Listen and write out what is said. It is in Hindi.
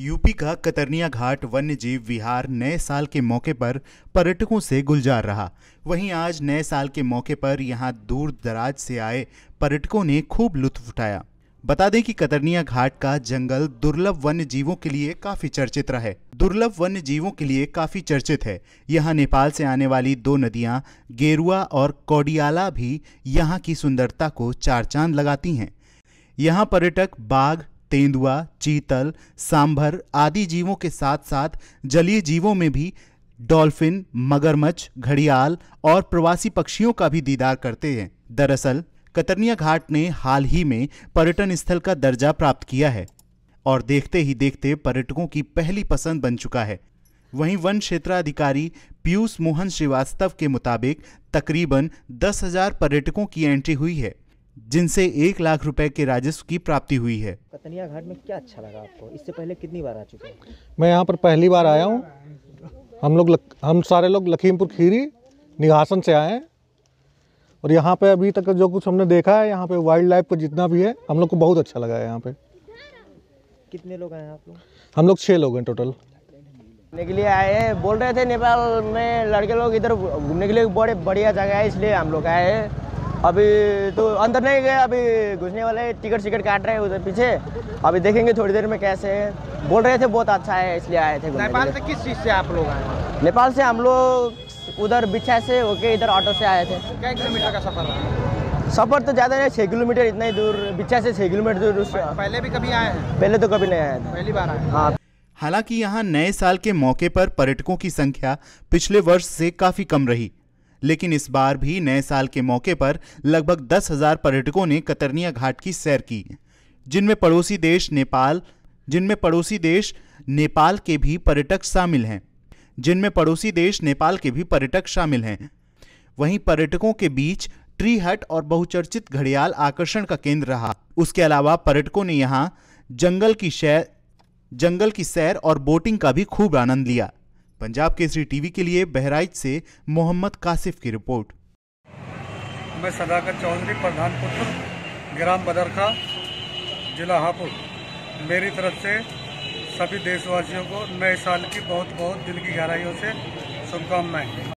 यूपी का कतरनिया घाट वन्य जीव विहार नए साल के मौके पर पर्यटकों से गुलजार रहा वहीं आज नए साल के मौके पर यहां दूर दराज से आए पर्यटकों ने खूब लुत्फ उठाया बता दें कि कतरनिया घाट का जंगल दुर्लभ वन्य जीवों के लिए काफी चर्चित रहा है दुर्लभ वन्य जीवों के लिए काफी चर्चित है यहाँ नेपाल से आने वाली दो नदियाँ गेरुआ और कौडियाला भी यहाँ की सुंदरता को चार चांद लगाती हैं यहाँ पर्यटक बाघ तेंदुआ चीतल सांभर आदि जीवों के साथ साथ जलीय जीवों में भी डॉल्फिन मगरमच्छ घड़ियाल और प्रवासी पक्षियों का भी दीदार करते हैं दरअसल कतरनिया घाट ने हाल ही में पर्यटन स्थल का दर्जा प्राप्त किया है और देखते ही देखते पर्यटकों की पहली पसंद बन चुका है वहीं वन क्षेत्राधिकारी पीयूष मोहन श्रीवास्तव के मुताबिक तकरीबन दस हजार पर्यटकों की एंट्री हुई है जिनसे एक लाख रुपए के राजस्व की प्राप्ति हुई है कतनिया घाट में क्या अच्छा लगा आपको इससे पहले कितनी बार आ चुके हैं मैं यहाँ पर पहली बार आया हूँ हम लोग लक, हम सारे लोग लखीमपुर खीरी निघासन से आए हैं और यहाँ पे अभी तक जो कुछ हमने देखा है यहाँ पे वाइल्ड लाइफ का जितना भी है हम लोग को बहुत अच्छा लगा है यहाँ पे कितने लोग आए आप लोग हम लोग छः लोग हैं टोटल घूमने के लिए आए बोल रहे थे नेपाल में लड़के लोग इधर घूमने के लिए बड़े बढ़िया जगह है इसलिए हम लोग आए हैं अभी तो अंदर नहीं गए अभी घुसने वाले टिकट शिकट काट रहे हैं उधर पीछे अभी देखेंगे थोड़ी देर में कैसे है बोल रहे थे बहुत अच्छा है इसलिए आए थे नेपाल से किस चीज़ से आप लोग आए नेपाल से हम लोग उधर बिछा से होके इधर ऑटो से आए थे क्या किलोमीटर का सफर सफर तो ज़्यादा नहीं छः किलोमीटर इतना ही दूर बिछा से छः किलोमीटर दूर पहले भी कभी आए हैं पहले तो कभी नहीं आया था पहली बार आए हाँ हालांकि यहां नए साल के मौके पर पर्यटकों की संख्या पिछले वर्ष से काफ़ी कम रही लेकिन इस बार भी नए साल के मौके पर लगभग दस हजार पर्यटकों ने कतरनिया घाट की सैर की जिनमें पड़ोसी देश नेपाल जिनमें पड़ोसी देश नेपाल के भी पर्यटक शामिल हैं जिनमें पड़ोसी देश नेपाल के भी पर्यटक शामिल हैं वहीं पर्यटकों के बीच ट्री हट और बहुचर्चित घड़ियाल आकर्षण का केंद्र रहा उसके अलावा पर्यटकों ने यहाँ जंगल की शैर जंगल की सैर और बोटिंग का भी खूब आनंद लिया पंजाब केसरी टीवी के लिए बहराइच से मोहम्मद कासिफ की रिपोर्ट मैं सदाकत चौधरी प्रधान पुत्र ग्राम बदरखा जिला हापुड़ मेरी तरफ से सभी देशवासियों को नए साल की बहुत बहुत दिल की गहराइयों से शुभकामनाएं